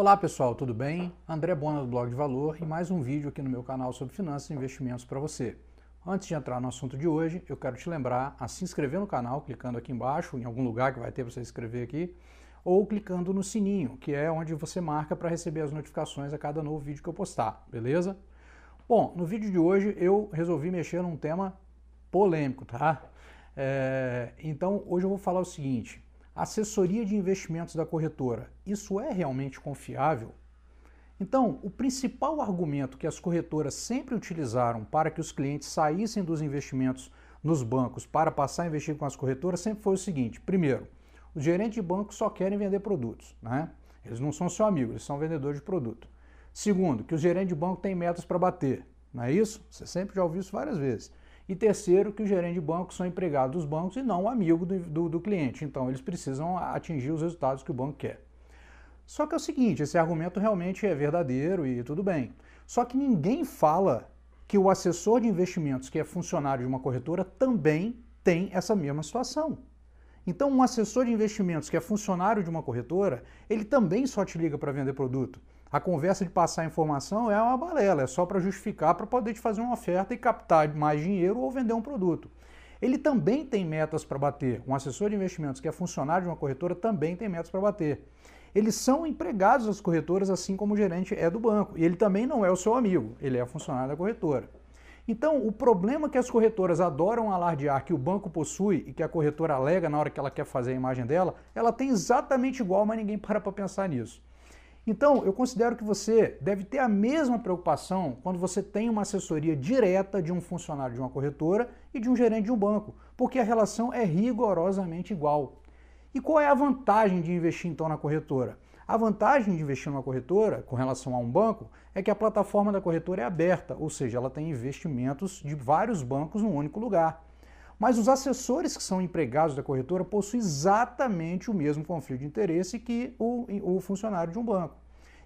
Olá pessoal, tudo bem? André Bona do Blog de Valor e mais um vídeo aqui no meu canal sobre finanças e investimentos para você. Antes de entrar no assunto de hoje, eu quero te lembrar a se inscrever no canal clicando aqui embaixo, em algum lugar que vai ter para você inscrever aqui, ou clicando no sininho, que é onde você marca para receber as notificações a cada novo vídeo que eu postar, beleza? Bom, no vídeo de hoje eu resolvi mexer num tema polêmico, tá? É, então hoje eu vou falar o seguinte: assessoria de investimentos da corretora, isso é realmente confiável? Então, o principal argumento que as corretoras sempre utilizaram para que os clientes saíssem dos investimentos nos bancos para passar a investir com as corretoras sempre foi o seguinte: primeiro, os gerentes de banco só querem vender produtos, né? Eles não são seu amigo, eles são vendedores de produto. Segundo, que o gerente de banco tem metas para bater, não é isso? Você sempre já ouviu isso várias vezes. E terceiro, que o gerente de banco são empregados dos bancos e não amigo do, do, do cliente. Então, eles precisam atingir os resultados que o banco quer. Só que é o seguinte: esse argumento realmente é verdadeiro e tudo bem. Só que ninguém fala que o assessor de investimentos, que é funcionário de uma corretora, também tem essa mesma situação. Então, um assessor de investimentos que é funcionário de uma corretora, ele também só te liga para vender produto. A conversa de passar informação é uma balela, é só para justificar para poder te fazer uma oferta e captar mais dinheiro ou vender um produto. Ele também tem metas para bater. Um assessor de investimentos que é funcionário de uma corretora também tem metas para bater. Eles são empregados das corretoras, assim como o gerente é do banco. E ele também não é o seu amigo, ele é funcionário da corretora. Então, o problema é que as corretoras adoram alardear que o banco possui e que a corretora alega na hora que ela quer fazer a imagem dela, ela tem exatamente igual, mas ninguém para para pensar nisso. Então, eu considero que você deve ter a mesma preocupação quando você tem uma assessoria direta de um funcionário de uma corretora e de um gerente de um banco, porque a relação é rigorosamente igual. E qual é a vantagem de investir então na corretora? A vantagem de investir numa corretora com relação a um banco é que a plataforma da corretora é aberta, ou seja, ela tem investimentos de vários bancos num único lugar. Mas os assessores que são empregados da corretora possuem exatamente o mesmo conflito de interesse que o, o funcionário de um banco.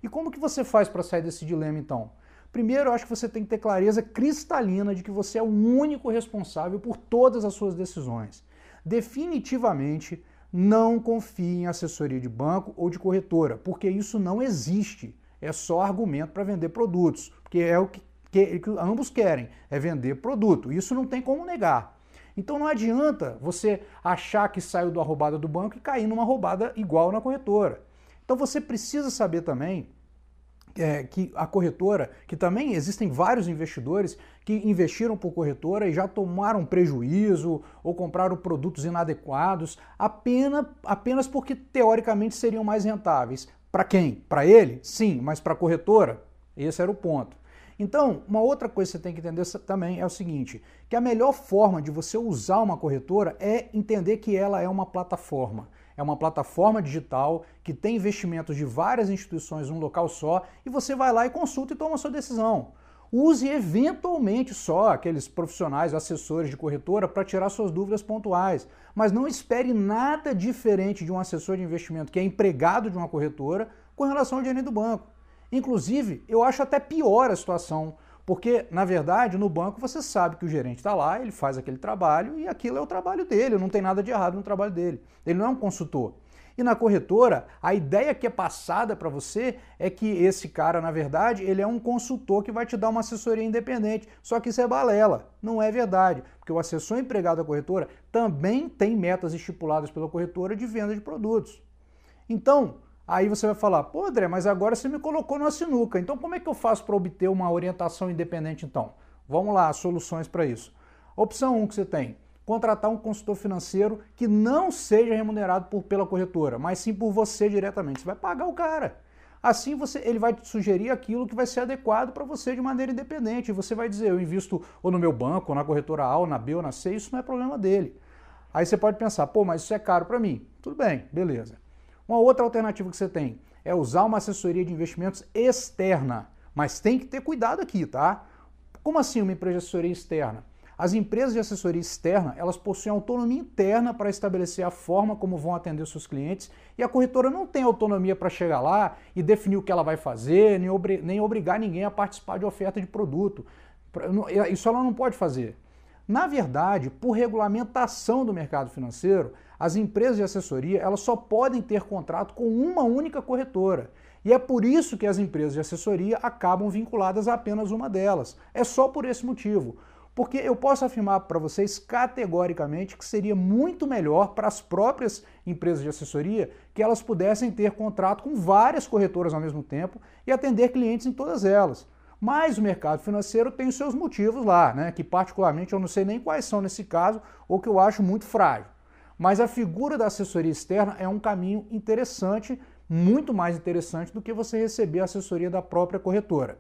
E como que você faz para sair desse dilema então? Primeiro, eu acho que você tem que ter clareza cristalina de que você é o único responsável por todas as suas decisões. Definitivamente, não confie em assessoria de banco ou de corretora, porque isso não existe. É só argumento para vender produtos, porque é o que, que, que ambos querem, é vender produto. Isso não tem como negar. Então não adianta você achar que saiu da roubada do banco e cair numa roubada igual na corretora. Então você precisa saber também é, que a corretora, que também existem vários investidores que investiram por corretora e já tomaram prejuízo ou compraram produtos inadequados apenas, apenas porque teoricamente seriam mais rentáveis. Para quem? Para ele? Sim, mas para a corretora? Esse era o ponto. Então, uma outra coisa que você tem que entender também é o seguinte, que a melhor forma de você usar uma corretora é entender que ela é uma plataforma. É uma plataforma digital que tem investimentos de várias instituições num local só e você vai lá e consulta e toma a sua decisão. Use eventualmente só aqueles profissionais, assessores de corretora para tirar suas dúvidas pontuais, mas não espere nada diferente de um assessor de investimento que é empregado de uma corretora com relação ao dinheiro do banco. Inclusive, eu acho até pior a situação, porque, na verdade, no banco você sabe que o gerente está lá, ele faz aquele trabalho e aquilo é o trabalho dele, não tem nada de errado no trabalho dele. Ele não é um consultor. E na corretora, a ideia que é passada para você é que esse cara, na verdade, ele é um consultor que vai te dar uma assessoria independente. Só que isso é balela, não é verdade, porque o assessor empregado da corretora também tem metas estipuladas pela corretora de venda de produtos. Então, Aí você vai falar, pô André, mas agora você me colocou numa sinuca, então como é que eu faço para obter uma orientação independente então? Vamos lá, soluções para isso. Opção 1 um que você tem, contratar um consultor financeiro que não seja remunerado por, pela corretora, mas sim por você diretamente, você vai pagar o cara. Assim você, ele vai te sugerir aquilo que vai ser adequado para você de maneira independente. E você vai dizer, eu invisto ou no meu banco, ou na corretora A, ou na B, ou na C, isso não é problema dele. Aí você pode pensar, pô, mas isso é caro para mim. Tudo bem, beleza. Uma outra alternativa que você tem é usar uma assessoria de investimentos externa, mas tem que ter cuidado aqui, tá? Como assim uma empresa de assessoria externa? As empresas de assessoria externa, elas possuem autonomia interna para estabelecer a forma como vão atender os seus clientes e a corretora não tem autonomia para chegar lá e definir o que ela vai fazer, nem, obri nem obrigar ninguém a participar de oferta de produto. Isso ela não pode fazer. Na verdade, por regulamentação do mercado financeiro, as empresas de assessoria elas só podem ter contrato com uma única corretora. E é por isso que as empresas de assessoria acabam vinculadas a apenas uma delas. É só por esse motivo. Porque eu posso afirmar para vocês categoricamente que seria muito melhor para as próprias empresas de assessoria que elas pudessem ter contrato com várias corretoras ao mesmo tempo e atender clientes em todas elas mas o mercado financeiro tem os seus motivos lá, né? Que particularmente eu não sei nem quais são nesse caso, ou que eu acho muito frágil. Mas a figura da assessoria externa é um caminho interessante, muito mais interessante do que você receber a assessoria da própria corretora.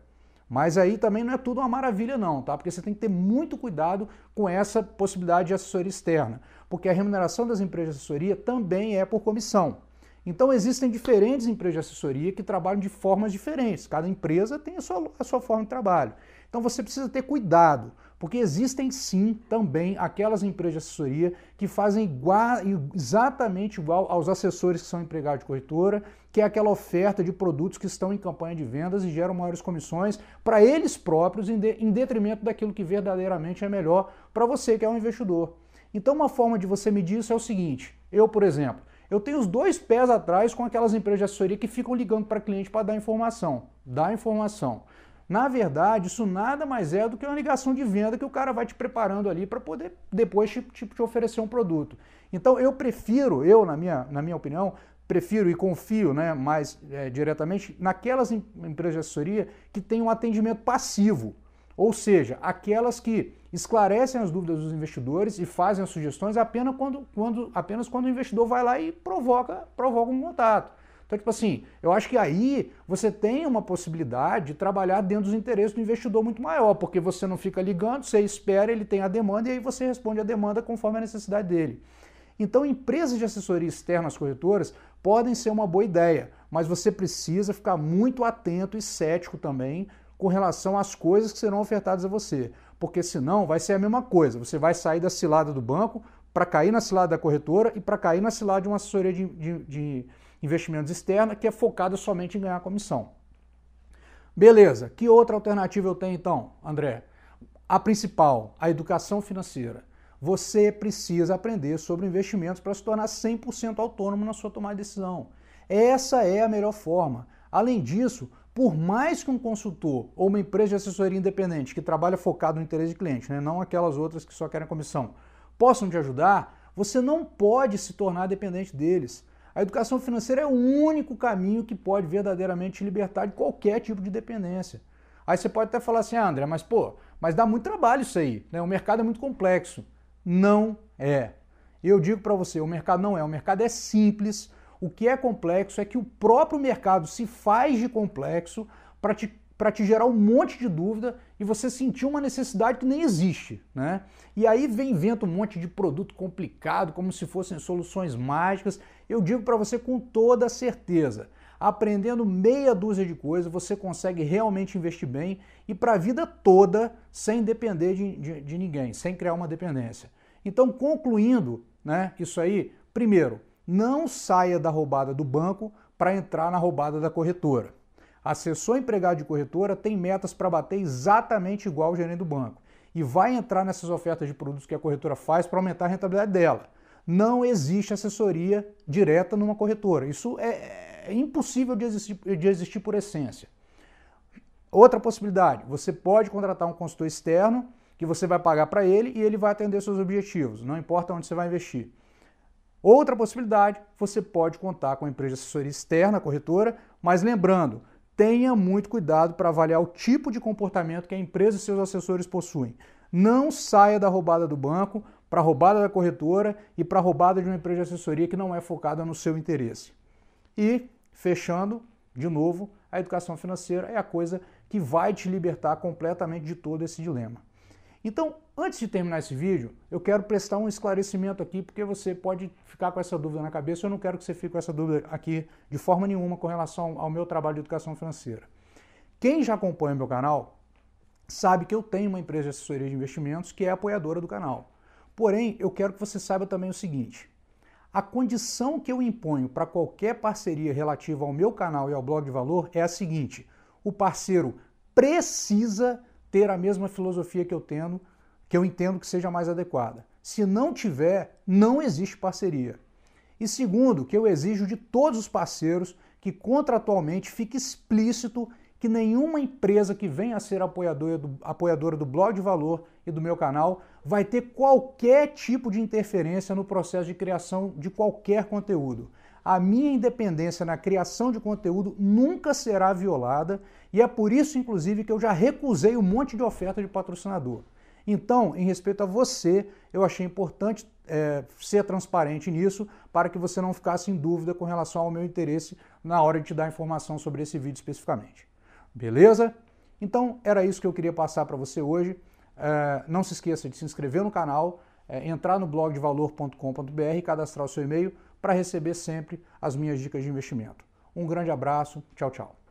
Mas aí também não é tudo uma maravilha, não, tá? Porque você tem que ter muito cuidado com essa possibilidade de assessoria externa, porque a remuneração das empresas de assessoria também é por comissão. Então existem diferentes empresas de assessoria que trabalham de formas diferentes. Cada empresa tem a sua, a sua forma de trabalho. Então você precisa ter cuidado, porque existem sim também aquelas empresas de assessoria que fazem igual, exatamente igual aos assessores que são empregados de corretora, que é aquela oferta de produtos que estão em campanha de vendas e geram maiores comissões para eles próprios, em, de, em detrimento daquilo que verdadeiramente é melhor para você, que é um investidor. Então, uma forma de você medir isso é o seguinte: eu, por exemplo, eu tenho os dois pés atrás com aquelas empresas de assessoria que ficam ligando para cliente para dar informação. Dar informação. Na verdade, isso nada mais é do que uma ligação de venda que o cara vai te preparando ali para poder depois te, te, te, oferecer um produto. Então eu prefiro, eu na minha, na minha opinião, prefiro e confio né, mais é, diretamente naquelas em, empresas de assessoria que têm um atendimento passivo. Ou seja, aquelas que esclarecem as dúvidas dos investidores e fazem as sugestões apenas quando, quando, apenas quando o investidor vai lá e provoca, provoca um contato. Então, tipo assim, eu acho que aí você tem uma possibilidade de trabalhar dentro dos interesses do investidor muito maior, porque você não fica ligando, você espera, ele tem a demanda e aí você responde a demanda conforme a necessidade dele. Então, empresas de assessoria externas corretoras podem ser uma boa ideia, mas você precisa ficar muito atento e cético também com relação às coisas que serão ofertadas a você porque senão vai ser a mesma coisa. Você vai sair da cilada do banco para cair na cilada da corretora e para cair na cilada de uma assessoria de, de, de investimentos externa que é focada somente em ganhar comissão. Beleza, que outra alternativa eu tenho então, André? A principal, a educação financeira. Você precisa aprender sobre investimentos para se tornar 100% autônomo na sua tomada de decisão. Essa é a melhor forma. Além disso, por mais que um consultor ou uma empresa de assessoria independente que trabalha focado no interesse de cliente, né, não aquelas outras que só querem comissão, possam te ajudar, você não pode se tornar dependente deles. A educação financeira é o único caminho que pode verdadeiramente te libertar de qualquer tipo de dependência. Aí você pode até falar assim, ah, André, mas pô, mas dá muito trabalho isso aí, né? O mercado é muito complexo. Não é. Eu digo para você, o mercado não é. O mercado é simples o que é complexo é que o próprio mercado se faz de complexo para te para te gerar um monte de dúvida e você sentir uma necessidade que nem existe, né? E aí vem inventa um monte de produto complicado, como se fossem soluções mágicas. Eu digo para você com toda certeza, aprendendo meia dúzia de coisas, você consegue realmente investir bem e para a vida toda, sem depender de, de, de ninguém, sem criar uma dependência. Então, concluindo, né, isso aí, primeiro, não saia da roubada do banco para entrar na roubada da corretora. Assessor empregado de corretora tem metas para bater exatamente igual o gerente do banco e vai entrar nessas ofertas de produtos que a corretora faz para aumentar a rentabilidade dela. Não existe assessoria direta numa corretora. Isso é, é impossível de existir, de existir por essência. Outra possibilidade, você pode contratar um consultor externo que você vai pagar para ele e ele vai atender seus objetivos, não importa onde você vai investir. Outra possibilidade, você pode contar com a empresa de assessoria externa, a corretora, mas lembrando, tenha muito cuidado para avaliar o tipo de comportamento que a empresa e seus assessores possuem. Não saia da roubada do banco para a roubada da corretora e para a roubada de uma empresa de assessoria que não é focada no seu interesse. E, fechando, de novo, a educação financeira é a coisa que vai te libertar completamente de todo esse dilema. Então, Antes de terminar esse vídeo, eu quero prestar um esclarecimento aqui, porque você pode ficar com essa dúvida na cabeça, eu não quero que você fique com essa dúvida aqui de forma nenhuma com relação ao meu trabalho de educação financeira. Quem já acompanha meu canal sabe que eu tenho uma empresa de assessoria de investimentos que é apoiadora do canal. Porém, eu quero que você saiba também o seguinte: a condição que eu imponho para qualquer parceria relativa ao meu canal e ao blog de valor é a seguinte: o parceiro precisa ter a mesma filosofia que eu tenho que eu entendo que seja mais adequada. Se não tiver, não existe parceria. E segundo, que eu exijo de todos os parceiros que contratualmente fique explícito que nenhuma empresa que venha a ser apoiadora do, apoiadora do blog de valor e do meu canal vai ter qualquer tipo de interferência no processo de criação de qualquer conteúdo. A minha independência na criação de conteúdo nunca será violada e é por isso, inclusive, que eu já recusei um monte de oferta de patrocinador. Então, em respeito a você, eu achei importante é, ser transparente nisso para que você não ficasse em dúvida com relação ao meu interesse na hora de te dar informação sobre esse vídeo especificamente. Beleza? Então, era isso que eu queria passar para você hoje. É, não se esqueça de se inscrever no canal, é, entrar no valor.com.br e cadastrar o seu e-mail para receber sempre as minhas dicas de investimento. Um grande abraço, tchau, tchau.